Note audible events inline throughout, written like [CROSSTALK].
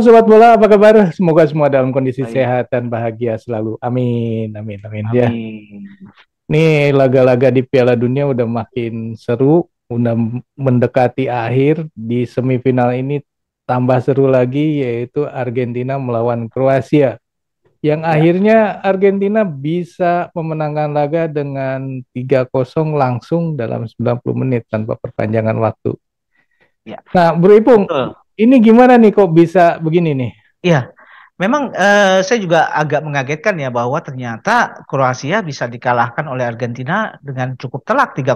Sobat Bola, apa kabar? Semoga semua dalam kondisi Ayo. sehat dan bahagia selalu. Amin, amin, amin. Ya. amin. Ya. Nih laga-laga di Piala Dunia udah makin seru, udah mendekati akhir. Di semifinal ini tambah seru lagi yaitu Argentina melawan Kroasia. Yang ya. akhirnya Argentina bisa memenangkan laga dengan 3-0 langsung dalam 90 menit tanpa perpanjangan waktu. Ya. Nah, Bro Ipung, Betul ini gimana nih kok bisa begini nih? Iya, memang eh, saya juga agak mengagetkan ya bahwa ternyata Kroasia bisa dikalahkan oleh Argentina dengan cukup telak 3-0.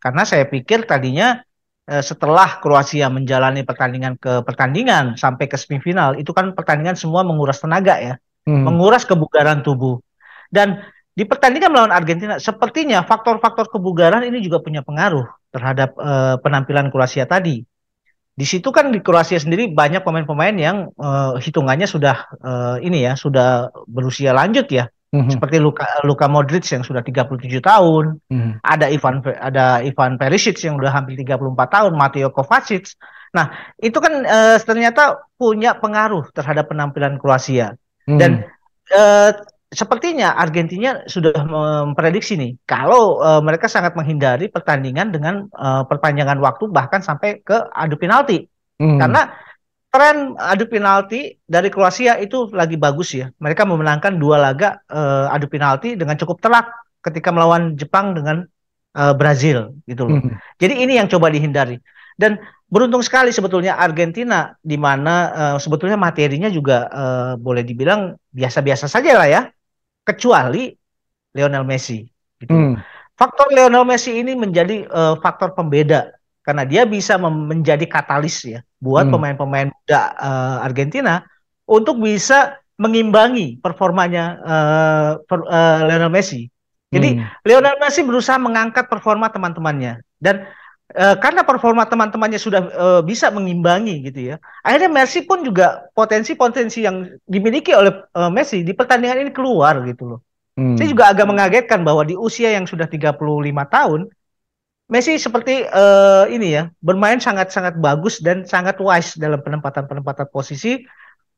Karena saya pikir tadinya eh, setelah Kroasia menjalani pertandingan ke pertandingan sampai ke semifinal itu kan pertandingan semua menguras tenaga ya, hmm. menguras kebugaran tubuh. Dan di pertandingan melawan Argentina sepertinya faktor-faktor kebugaran ini juga punya pengaruh terhadap eh, penampilan Kroasia tadi di situ kan di Kroasia sendiri banyak pemain-pemain yang uh, hitungannya sudah uh, ini ya sudah berusia lanjut ya mm-hmm. seperti Luka Luka Modric yang sudah 37 tahun mm-hmm. ada Ivan ada Ivan Perisic yang sudah hampir 34 tahun Mateo Kovacic nah itu kan uh, ternyata punya pengaruh terhadap penampilan Kroasia mm-hmm. dan uh, sepertinya Argentina sudah memprediksi nih kalau uh, mereka sangat menghindari pertandingan dengan uh, perpanjangan waktu bahkan sampai ke adu penalti hmm. karena tren adu penalti dari Kroasia itu lagi bagus ya mereka memenangkan dua laga uh, adu penalti dengan cukup telak ketika melawan Jepang dengan uh, Brazil gitu loh hmm. jadi ini yang coba dihindari dan beruntung sekali sebetulnya Argentina di mana uh, sebetulnya materinya juga uh, boleh dibilang biasa-biasa saja lah ya kecuali Lionel Messi gitu. Hmm. Faktor Lionel Messi ini menjadi uh, faktor pembeda karena dia bisa menjadi katalis ya buat pemain hmm. pemain-pemain muda uh, Argentina untuk bisa mengimbangi performanya uh, per, uh, Lionel Messi. Jadi hmm. Lionel Messi berusaha mengangkat performa teman-temannya dan e, karena performa teman-temannya sudah e, bisa mengimbangi gitu ya. Akhirnya Messi pun juga potensi-potensi yang dimiliki oleh e, Messi di pertandingan ini keluar gitu loh. Hmm. Saya juga agak mengagetkan bahwa di usia yang sudah 35 tahun Messi seperti uh, ini ya, bermain sangat-sangat bagus dan sangat wise dalam penempatan-penempatan posisi.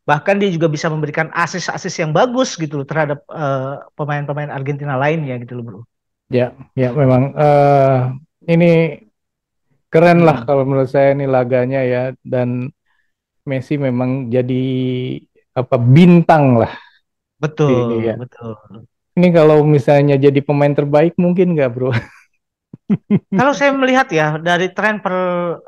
Bahkan dia juga bisa memberikan asis-asis yang bagus gitu loh terhadap pemain-pemain Argentina lainnya gitu loh, Bro. Ya, ya memang uh, ini keren lah hmm. kalau menurut saya ini laganya ya dan Messi memang jadi apa bintang lah betul ini, ya. betul ini kalau misalnya jadi pemain terbaik mungkin nggak bro [LAUGHS] kalau saya melihat ya dari tren per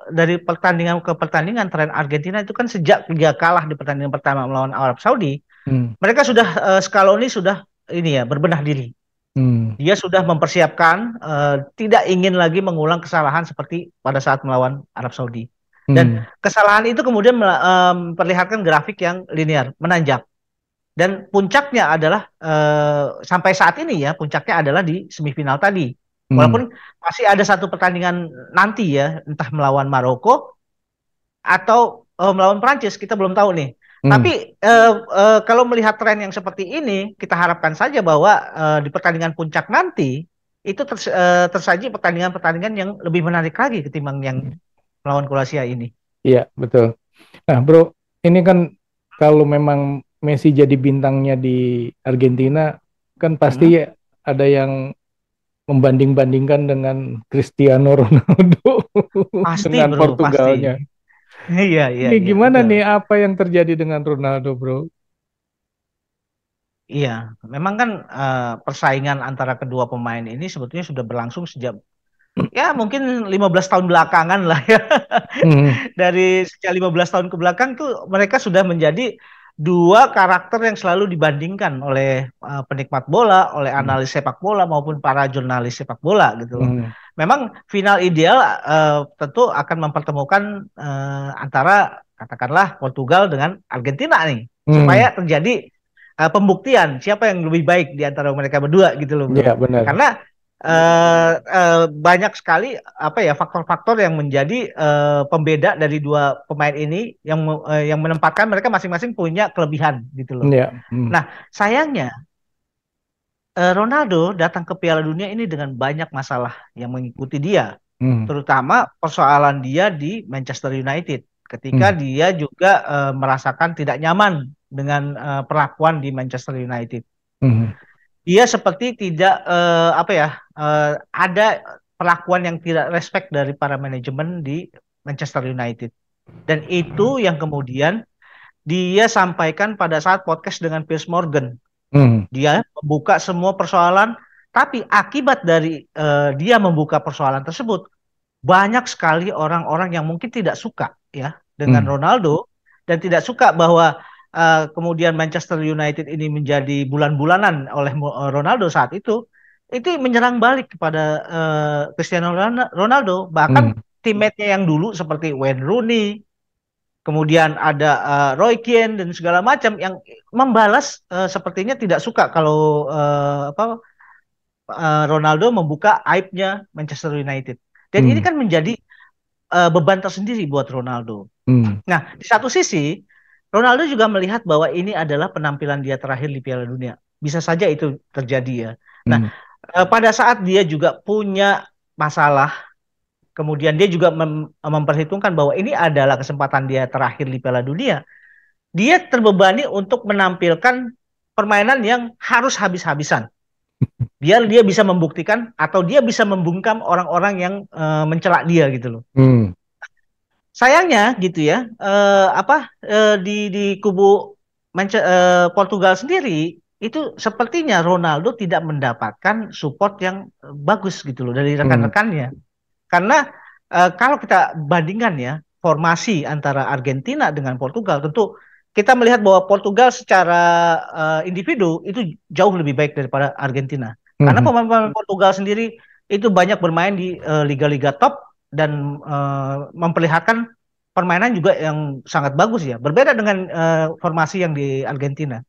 dari pertandingan ke pertandingan tren Argentina itu kan sejak dia kalah di pertandingan pertama melawan Arab Saudi hmm. mereka sudah uh, eh, ini sudah ini ya berbenah diri Hmm. Dia sudah mempersiapkan uh, tidak ingin lagi mengulang kesalahan seperti pada saat melawan Arab Saudi. Hmm. Dan kesalahan itu kemudian eh, memperlihatkan um, grafik yang linear, menanjak. Dan puncaknya adalah uh, sampai saat ini ya, puncaknya adalah di semifinal tadi. Hmm. Walaupun masih ada satu pertandingan nanti ya, entah melawan Maroko atau uh, melawan Prancis, kita belum tahu nih. Hmm. Tapi uh, uh, kalau melihat tren yang seperti ini, kita harapkan saja bahwa uh, di pertandingan puncak nanti itu ters, uh, tersaji pertandingan-pertandingan yang lebih menarik lagi ketimbang yang melawan Kroasia ini. Iya betul. Nah bro, ini kan kalau memang Messi jadi bintangnya di Argentina, kan pasti hmm. ada yang membanding-bandingkan dengan Cristiano Ronaldo pasti, [LAUGHS] dengan bro, Portugalnya. Pasti. Iya, iya, iya. Ini gimana betul. nih apa yang terjadi dengan Ronaldo, Bro? Iya, memang kan uh, persaingan antara kedua pemain ini sebetulnya sudah berlangsung sejak ya mungkin 15 tahun belakangan lah ya. Hmm. [LAUGHS] Dari sejak 15 tahun ke belakang tuh mereka sudah menjadi dua karakter yang selalu dibandingkan oleh uh, penikmat bola, oleh hmm. analis hmm. sepak bola maupun para jurnalis sepak bola gitu. Hmm memang final ideal uh, tentu akan mempertemukan uh, antara katakanlah Portugal dengan Argentina nih hmm. supaya terjadi uh, pembuktian siapa yang lebih baik di antara mereka berdua gitu loh. Iya benar. Karena uh, uh, banyak sekali apa ya faktor-faktor yang menjadi uh, pembeda dari dua pemain ini yang uh, yang menempatkan mereka masing-masing punya kelebihan gitu loh. Iya. Hmm. Nah sayangnya Eh, Ronaldo datang ke Piala Dunia ini dengan banyak masalah yang mengikuti dia, hmm. terutama persoalan dia di Manchester United ketika hmm. dia juga uh, merasakan tidak nyaman dengan uh, perlakuan di Manchester United. Hmm. Dia seperti tidak uh, apa ya, uh, ada perlakuan yang tidak respect dari para manajemen di Manchester United. Dan itu yang kemudian dia sampaikan pada saat podcast dengan Piers Morgan Hmm. Dia membuka semua persoalan, tapi akibat dari uh, dia membuka persoalan tersebut, banyak sekali orang-orang yang mungkin tidak suka ya dengan hmm. Ronaldo dan tidak suka bahwa uh, kemudian Manchester United ini menjadi bulan-bulanan oleh eh, Ronaldo saat itu, itu menyerang balik kepada uh, Cristiano Ronaldo bahkan hmm. teammate yang dulu seperti Wayne Rooney, kemudian ada uh, Roy Keane dan segala macam yang membalas uh, sepertinya tidak suka kalau uh, apa uh, Ronaldo membuka aibnya Manchester United. Dan hmm. ini kan menjadi uh, beban tersendiri buat Ronaldo. Hmm. Nah, di satu sisi Ronaldo juga melihat bahwa ini adalah penampilan dia terakhir di Piala Dunia. Bisa saja itu terjadi ya. Nah, uh, pada saat dia juga punya masalah kemudian dia juga mem memperhitungkan bahwa ini adalah kesempatan dia terakhir di Piala Dunia, dia terbebani untuk menampilkan permainan yang harus habis-habisan. [LAUGHS] Biar dia bisa membuktikan atau dia bisa membungkam orang-orang yang uh, eh, mencelak dia gitu loh. Hmm. Sayangnya gitu ya, uh, apa uh, di di kubu Manche uh, Portugal sendiri itu sepertinya Ronaldo tidak mendapatkan support yang bagus gitu loh dari hmm. rekan-rekannya. Hmm. Karena uh, kalau kita bandingkan ya formasi antara Argentina dengan Portugal, tentu kita melihat bahwa Portugal secara uh, individu itu jauh lebih baik daripada Argentina. Mm-hmm. Karena mhm. pemain-pemain Portugal sendiri itu banyak bermain di eh, liga-liga top dan uh, memperlihatkan permainan juga yang sangat bagus ya. Berbeda dengan uh, formasi yang di Argentina.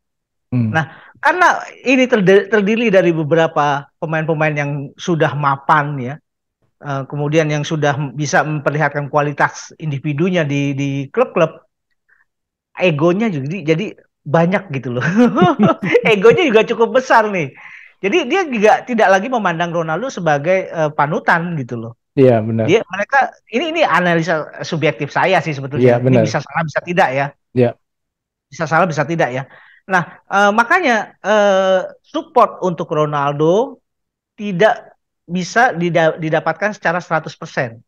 Mm. Nah, karena ini terdiri dari beberapa pemain-pemain yang sudah mapan ya, Eh, kemudian yang sudah bisa memperlihatkan kualitas individunya di di klub-klub egonya jadi jadi banyak gitu loh. [LAUGHS] egonya juga cukup besar nih. Jadi dia juga tidak lagi memandang Ronaldo sebagai uh, panutan gitu loh. Iya benar. Dia mereka ini ini analisa subjektif saya sih sebetulnya. Ya, benar. Ini bisa salah bisa tidak ya. Iya. Bisa salah bisa tidak ya. Nah, uh, makanya uh, support untuk Ronaldo tidak bisa didapatkan secara 100%.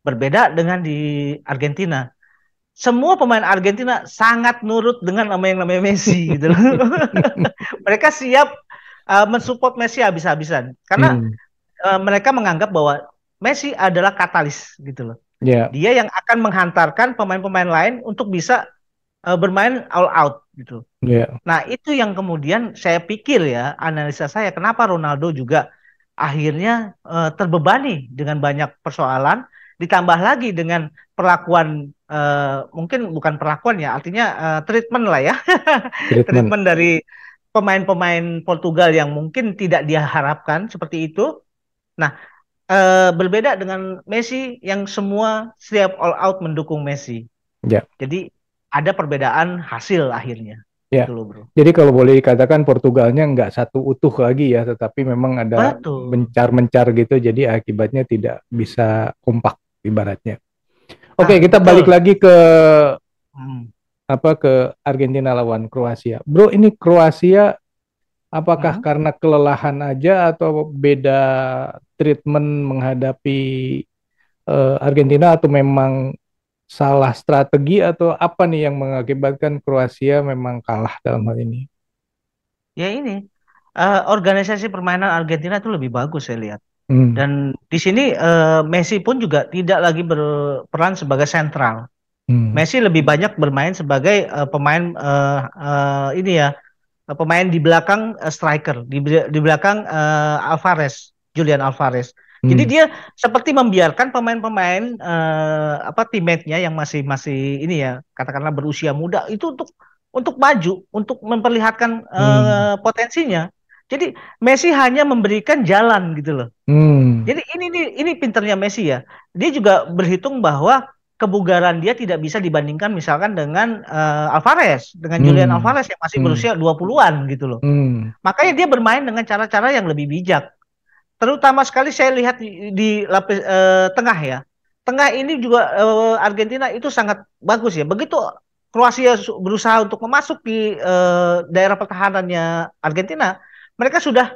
Berbeda dengan di Argentina. Semua pemain Argentina sangat nurut dengan nama yang namanya Messi gitu [LAUGHS] mereka siap uh, mensupport Messi habis-habisan karena hmm. uh, mereka menganggap bahwa Messi adalah katalis gitu loh. Yeah. Dia yang akan menghantarkan pemain-pemain lain untuk bisa uh, bermain all out gitu. Yeah. Nah, itu yang kemudian saya pikir ya, analisa saya kenapa Ronaldo juga akhirnya uh, terbebani dengan banyak persoalan ditambah lagi dengan perlakuan uh, mungkin bukan perlakuan ya artinya uh, treatment lah ya [LAUGHS] treatment, treatment dari pemain-pemain Portugal yang mungkin tidak diharapkan seperti itu nah uh, berbeda dengan Messi yang semua setiap all out mendukung Messi yeah. jadi ada perbedaan hasil akhirnya Ya. Gitu loh, bro. Jadi kalau boleh dikatakan Portugalnya nggak satu utuh lagi ya, tetapi memang ada mencar-mencar gitu, jadi akibatnya tidak bisa kompak ibaratnya. Oke, okay, ah, kita betul. balik lagi ke hmm. apa ke Argentina lawan Kroasia. Bro, ini Kroasia apakah hmm. karena kelelahan aja atau beda treatment menghadapi uh, Argentina atau memang salah strategi atau apa nih yang mengakibatkan Kroasia memang kalah dalam hal ini? Ya ini uh, organisasi permainan Argentina itu lebih bagus saya lihat. Hmm. Dan di sini uh, Messi pun juga tidak lagi berperan sebagai sentral. Hmm. Messi lebih banyak bermain sebagai uh, pemain uh, uh, ini ya pemain di belakang striker di belakang uh, Alvarez, Julian Alvarez. Jadi hmm. dia seperti membiarkan pemain-pemain uh, apa teammate yang masih masih ini ya katakanlah berusia muda itu untuk untuk maju, untuk memperlihatkan uh, hmm. Eh, potensinya. Jadi Messi hanya memberikan jalan gitu loh. Hmm. Jadi ini ini ini pinternya Messi ya. Dia juga berhitung bahwa kebugaran dia tidak bisa dibandingkan misalkan dengan uh, Alvarez, dengan hmm. Julian Alvarez yang masih hmm. berusia 20-an gitu loh. Hmm. Makanya dia bermain dengan cara-cara yang lebih bijak terutama sekali saya lihat di, di lapis eh, tengah ya. Tengah ini juga eh, Argentina itu sangat bagus ya. Begitu Kroasia berusaha untuk memasuki eh, daerah pertahanannya Argentina, mereka sudah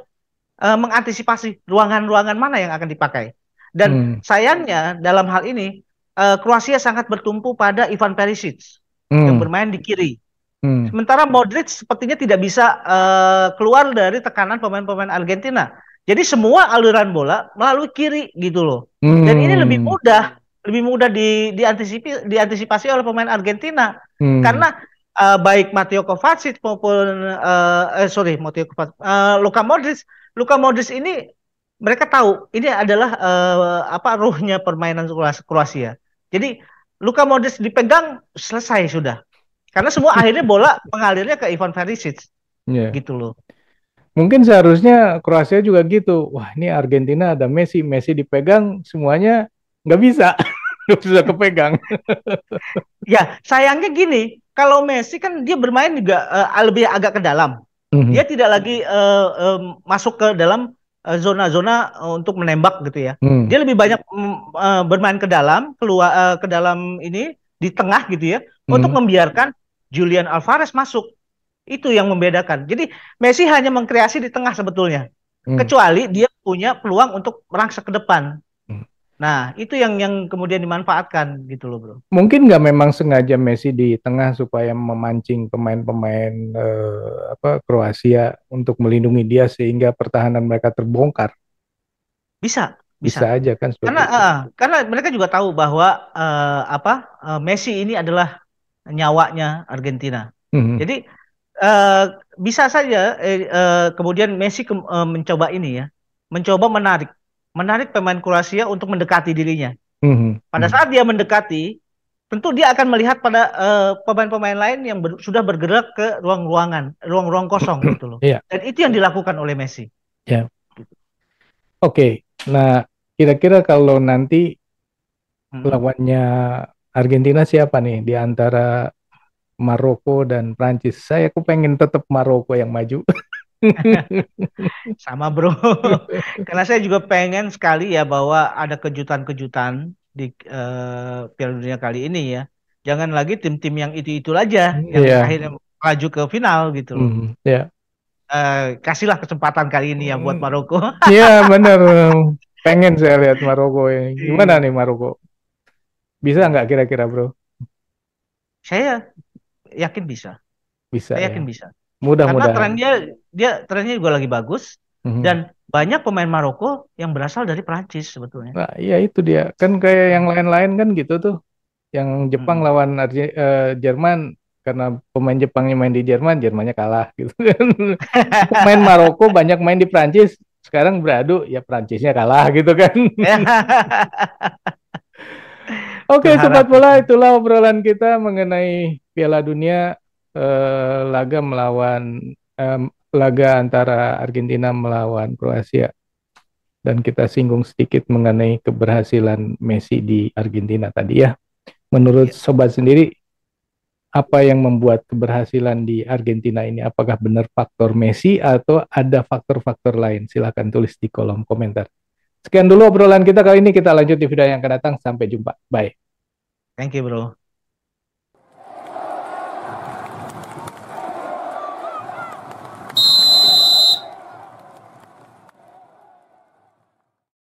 eh, mengantisipasi ruangan-ruangan mana yang akan dipakai. Dan hmm. sayangnya dalam hal ini eh, Kroasia sangat bertumpu pada Ivan Perisic hmm. yang bermain di kiri. Hmm. Sementara Modric sepertinya tidak bisa uh, keluar dari tekanan pemain-pemain Argentina. Jadi semua aliran bola melalui kiri gitu loh. Hmm. Dan ini lebih hmm. mudah, lebih mudah di diantisipi diantisipasi oleh pemain Argentina. Hmm. Karena uh, baik Matteo Kovacic maupun uh, eh, sorry Matteo uh, Luka Modric, Luka Modric ini mereka tahu ini adalah uh, apa ruhnya permainan Kroasia. Jadi Luka Modric dipegang selesai sudah. Karena semua akhirnya bola mengalirnya ke Ivan Perisic. Yeah. Gitu loh mungkin seharusnya Kroasia juga gitu. Wah, ini Argentina ada Messi, Messi dipegang semuanya nggak bisa. [LAUGHS] Nggak bisa kepegang. [LAUGHS] ya, sayangnya gini, kalau Messi kan dia bermain juga uh, lebih agak ke dalam. Mm-hmm. Dia tidak lagi uh, um, masuk ke dalam zona-zona untuk menembak gitu ya. Mm. Dia lebih banyak uh, bermain ke dalam, keluar uh, ke dalam ini di tengah gitu ya, mm. untuk membiarkan Julian Alvarez masuk. Itu yang membedakan. Jadi Messi hanya mengkreasi di tengah sebetulnya. Hmm. Kecuali dia punya peluang untuk merangsek ke depan. Hmm. Nah, itu yang yang kemudian dimanfaatkan gitu loh, Bro. Mungkin nggak memang sengaja Messi di tengah supaya memancing pemain-pemain eh, apa Kroasia untuk melindungi dia sehingga pertahanan mereka terbongkar. Bisa, bisa, bisa aja kan karena Uh, karena mereka juga tahu bahwa uh, apa uh, Messi ini adalah nyawanya Argentina mm -hmm. jadi uh, bisa saja uh, kemudian Messi ke, uh, mencoba ini ya, mencoba menarik, menarik pemain Kroasia untuk mendekati dirinya. Mm-hmm. Pada hmm. saat dia mendekati, tentu dia akan melihat pada uh, pemain-pemain lain yang ber, sudah bergerak ke ruang-ruangan, ruang-ruang kosong hmm. gitu loh. Yeah. Dan itu yang dilakukan oleh Messi. Ya. Yeah. Oke, okay. nah kira-kira kalau nanti hmm. lawannya Argentina siapa nih di antara Maroko dan Prancis. Saya aku pengen tetap Maroko yang maju. [LAUGHS] Sama bro. [LAUGHS] Karena saya juga pengen sekali ya bahwa ada kejutan-kejutan di uh, Piala Dunia kali ini ya. Jangan lagi tim-tim yang itu-itu aja hmm, yang yeah. akhirnya maju ke final gitu loh. Hmm, ya. yeah. uh, kasihlah kesempatan kali ini ya buat hmm. Maroko. [LAUGHS] Iya yeah, benar. pengen saya lihat Maroko ini. Gimana iya. nih Maroko? Bisa nggak kira-kira bro? Saya yakin bisa. Bisa. Saya ya. yakin bisa. Mudah-mudahan. Karena trennya dia trennya juga lagi bagus mm-hmm. dan banyak pemain Maroko yang berasal dari Prancis sebetulnya. Nah, iya itu dia. Kan kayak yang lain-lain kan gitu tuh. Yang Jepang hmm. lawan Arje, uh, Jerman karena pemain Jepangnya main di Jerman, Jermannya kalah gitu kan. [LAUGHS] pemain Maroko banyak main di Prancis, sekarang beradu ya Prancisnya kalah gitu kan. [LAUGHS] Oke, okay, sobat bola, gitu. itulah obrolan kita mengenai Piala Dunia eh, laga melawan eh, laga antara Argentina melawan Kroasia. Dan kita singgung sedikit mengenai keberhasilan Messi di Argentina tadi ya. Menurut iya. sobat sendiri apa yang membuat keberhasilan di Argentina ini? Apakah benar faktor Messi atau ada faktor-faktor lain? Silahkan tulis di kolom komentar. Sekian dulu obrolan kita kali ini. Kita lanjut di video yang akan datang. Sampai jumpa. Bye. Thank you, bro.